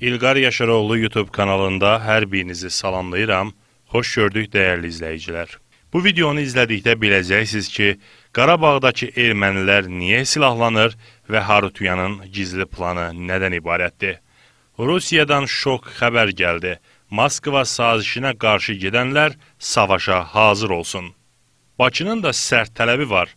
İlqar Yaşaroğlu YouTube kanalında hər birinizi salamlayıram. Xoş gördük dəyərli izləyicilər. Bu videonu izlədikdə biləcəksiniz ki, Qarabağdakı ermənilər niyə silahlanır və Harutyuyanın gizli planı nədən ibarətdir? Rusiyadan şok xəbər gəldi. Moskva sazişinə qarşı gedənlər savaşa hazır olsun. Bakının da sərt tələbi var.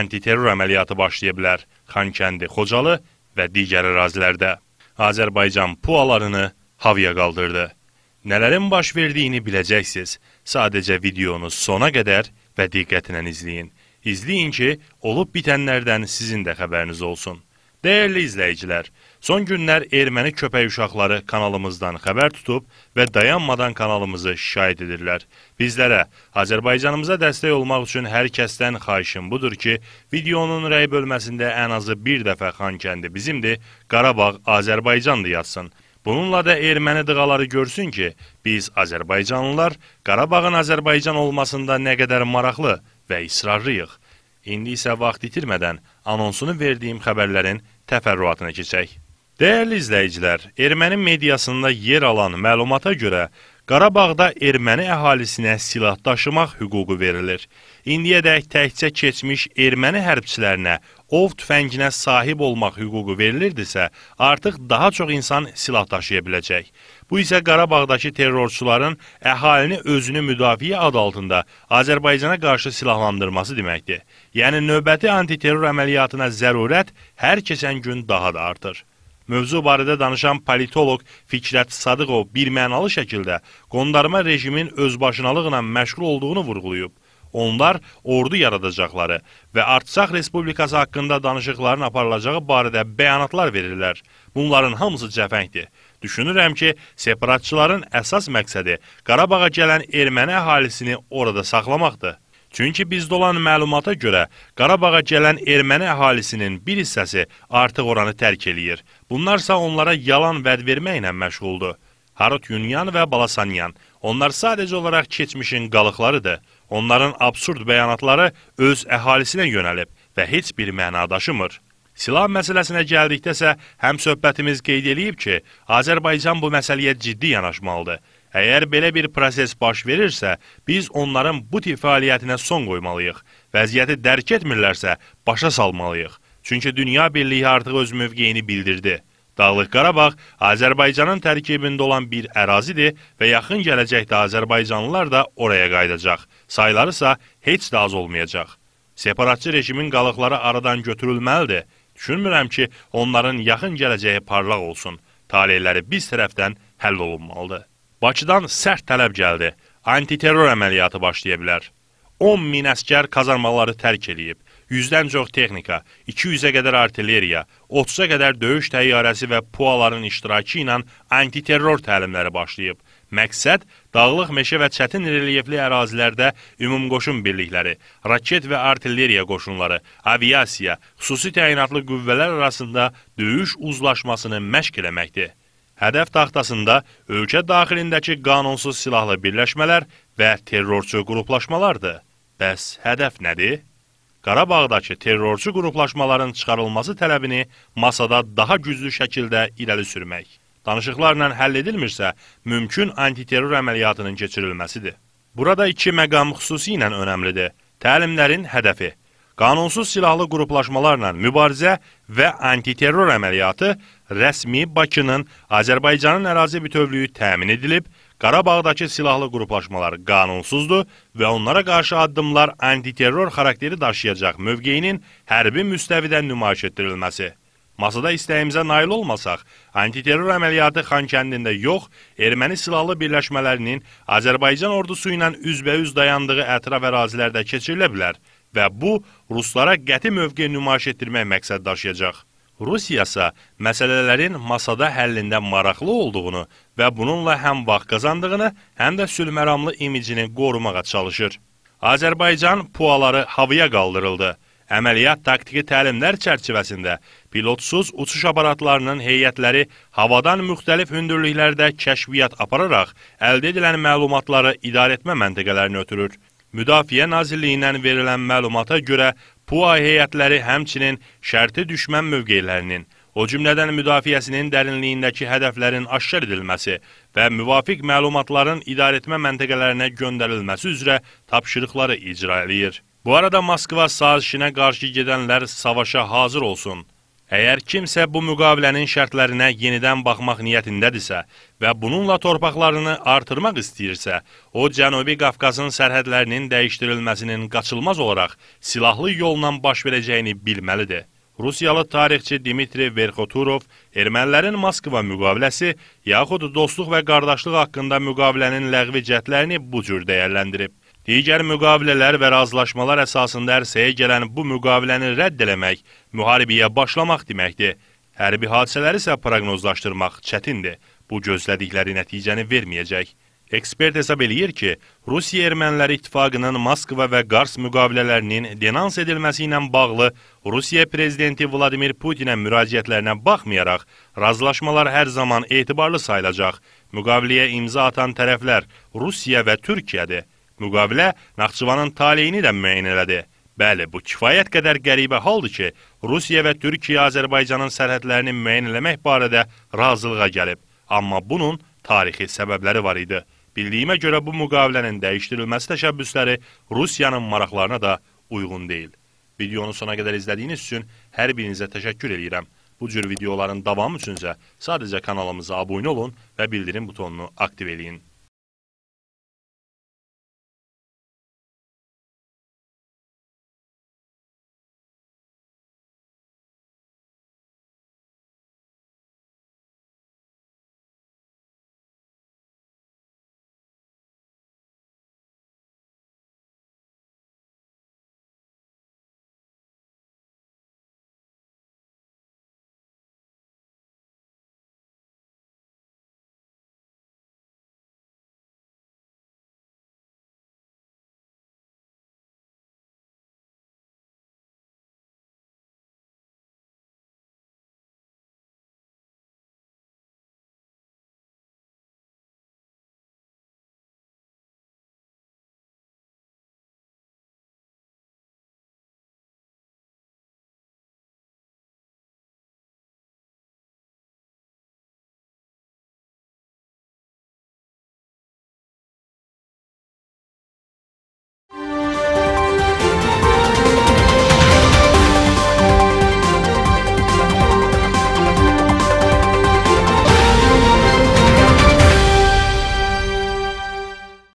Antiterror əməliyyatı başlaya bilər. Xankəndi, Xocalı və digər ərazilərdə. Azərbaycan pualarını havaya qaldırdı. Nələrin baş verdiyini biləcəksiniz. Sadəcə videonu sona qədər və diqqətlə izləyin. İzləyin ki, olub bitənlərdən sizin də xəbəriniz olsun. Dəyərli izləyicilər, Son günlər erməni köpək uşaqları kanalımızdan xəbər tutub və dayanmadan kanalımızı şahid edirlər. Bizlərə, Azərbaycanımıza dəstək olmaq üçün hər kəsdən xaişim budur ki, videonun rəy bölməsində ən azı bir dəfə Xankəndi bizimdir, Qarabağ Azərbaycandır yazsın. Bununla da erməni dığaları görsün ki, biz Azərbaycanlılar Qarabağın Azərbaycan olmasında nə qədər maraqlı və israrlıyıq. İndi isə vaxt itirmədən anonsunu verdiyim xəbərlərin təfərrüatına keçək. Dəyərli izləyicilər, erməni mediasında yer alan məlumata görə Qarabağda erməni əhalisinə silah daşımaq hüququ verilir. İndiyədək təkcə keçmiş erməni hərbçilərinə ov tüfənginə sahib olmaq hüququ verilirdisə, artıq daha çox insan silah daşıya biləcək. Bu isə Qarabağdakı terrorçuların əhalini özünü müdafiə adı altında Azərbaycana qarşı silahlandırması deməkdir. Yəni növbəti antiterror əməliyyatına zərurət hər keçən gün daha da artır. Mövzu barədə danışan politoloq Fikrət Sadıqov birmənalı şəkildə qondarma rejimin özbaşınalıqla məşğul olduğunu vurğulayıb. Onlar ordu yaradacaqları və Artsaq Respublikası haqqında danışıqların aparılacağı barədə bəyanatlar verirlər. Bunların hamısı cəfəngdir. Düşünürəm ki, separatçıların əsas məqsədi Qarabağa gələn erməni əhalisini orada saxlamaqdır. Çünki bizdə olan məlumata görə Qarabağa gələn erməni əhalisinin bir hissəsi artıq oranı tərk eləyir. Bunlarsa onlara yalan vəd verməklə məşğuldur. Harut Yunyan və Balasanyan. Onlar sadəcə olaraq keçmişin qalıqlarıdır. Onların absurd bəyanatları öz əhalisinə yönəlib və heç bir məna daşımır. Silah məsələsinə gəldikdəsə, həm söhbətimiz qeyd eləyib ki, Azərbaycan bu məsələyə ciddi yanaşmalıdır. Əgər belə bir proses baş verirsə, biz onların bu tip fəaliyyətinə son qoymalıyıq. Vəziyyəti dərk etmirlərsə, başa salmalıyıq. Çünki Dünya Birliyi artıq öz mövqeyini bildirdi. Dağlıq Qarabağ Azərbaycanın tərkibində olan bir ərazidir və yaxın gələcəkdə Azərbaycanlılar da oraya qaydacaq. Sayları isə heç də az olmayacaq. Separatçı rejimin qalıqları aradan götürülməlidir. Düşünmürəm ki, onların yaxın gələcəyi parlaq olsun. Talihləri biz tərəfdən həll olunmalıdır. Bakıdan sərt tələb gəldi. Antiterror əməliyyatı başlaya bilər. 10 min əskər kazarmaları tərk eləyib. 100-dən çox texnika, 200-ə qədər artilleriya, 30-a qədər döyüş təyyarəsi və puaların iştirakı ilə antiterror təlimləri başlayıb. Məqsəd dağlıq meşə və çətin relyefli ərazilərdə ümumqoşun birlikləri, raket və artilleriya qoşunları, aviasiya, xüsusi təyinatlı qüvvələr arasında döyüş uzlaşmasını məşq eləməkdir. Hədəf taxtasında ölkə daxilindəki qanunsuz silahlı birləşmələr və terrorçu qruplaşmalardır. Bəs hədəf nədir? Qarabağdakı terrorçu qruplaşmaların çıxarılması tələbini masada daha güclü şəkildə irəli sürmək. Danışıqlarla həll edilmirsə, mümkün antiterror əməliyyatının keçirilməsidir. Burada iki məqam xüsusi ilə önəmlidir. Təlimlərin hədəfi qanunsuz silahlı qruplaşmalarla mübarizə və antiterror əməliyyatı rəsmi Bakının Azərbaycanın ərazi bütövlüyü təmin edilib, Qarabağdakı silahlı qruplaşmalar qanunsuzdur və onlara qarşı addımlar antiterror xarakteri daşıyacaq mövqeyinin hərbi müstəvidən nümayiş etdirilməsi. Masada istəyimizə nail olmasaq, antiterror əməliyyatı Xankəndində yox, erməni silahlı birləşmələrinin Azərbaycan ordusu ilə üzbəüz dayandığı ətraf ərazilərdə keçirilə bilər və bu, ruslara qəti mövqe nümayiş etdirmək məqsəd daşıyacaq. Rusiya isə məsələlərin masada həllində maraqlı olduğunu və bununla həm vaxt qazandığını, həm də sülməramlı imicini qorumağa çalışır. Azərbaycan puaları havaya qaldırıldı. Əməliyyat taktiki təlimlər çərçivəsində pilotsuz uçuş aparatlarının heyətləri havadan müxtəlif hündürlüklərdə kəşfiyyat apararaq əldə edilən məlumatları idarə etmə məntəqələrini ötürür. Müdafiə Nazirliyindən verilən məlumata görə PUA heyətləri həmçinin şərti düşmən mövqeylərinin, o cümlədən müdafiəsinin dərinliyindəki hədəflərin aşkar edilməsi və müvafiq məlumatların idarəetmə məntəqələrinə göndərilməsi üzrə tapşırıqları icra eləyir. Bu arada Moskva sazişinə qarşı gedənlər savaşa hazır olsun. Əgər kimsə bu müqavilənin şərtlərinə yenidən baxmaq niyyətindədirsə və bununla torpaqlarını artırmaq istəyirsə, o Cənubi Qafqazın sərhədlərinin dəyişdirilməsinin qaçılmaz olaraq silahlı yolla baş verəcəyini bilməlidir. Rusiyalı tarixçi Dimitri Verxoturov ermənilərin Moskva müqaviləsi yaxud dostluq və qardaşlıq haqqında müqavilənin ləğvi cətlərini bu cür dəyərləndirib. Digər müqavilələr və razılaşmalar əsasında ərsəyə gələn bu müqaviləni rədd eləmək, müharibəyə başlamaq deməkdir. Hərbi hadisələri isə proqnozlaşdırmaq çətindir. Bu gözlədikləri nəticəni verməyəcək. Ekspert hesab eləyir ki, Rusiya Erməniləri İttifaqının Moskva və Qars müqavilələrinin denans edilməsi ilə bağlı Rusiya Prezidenti Vladimir Putinə müraciətlərinə baxmayaraq, razılaşmalar hər zaman etibarlı sayılacaq. Müqaviləyə imza atan tərəflər Rusiya və Türkiyədir. Müqavilə Naxçıvanın taleyini də müəyyən elədi. Bəli, bu kifayət qədər qəribə haldır ki, Rusiya və Türkiyə Azərbaycanın sərhədlərini müəyyən eləmək barədə razılığa gəlib. Amma bunun tarixi səbəbləri var idi. Bildiyimə görə bu müqavilənin dəyişdirilməsi təşəbbüsləri Rusiyanın maraqlarına da uyğun deyil. Videonu sona qədər izlədiyiniz üçün hər birinizə təşəkkür edirəm. Bu cür videoların davamı üçünsə sadəcə kanalımıza abunə olun və bildirim butonunu aktiv eləyin.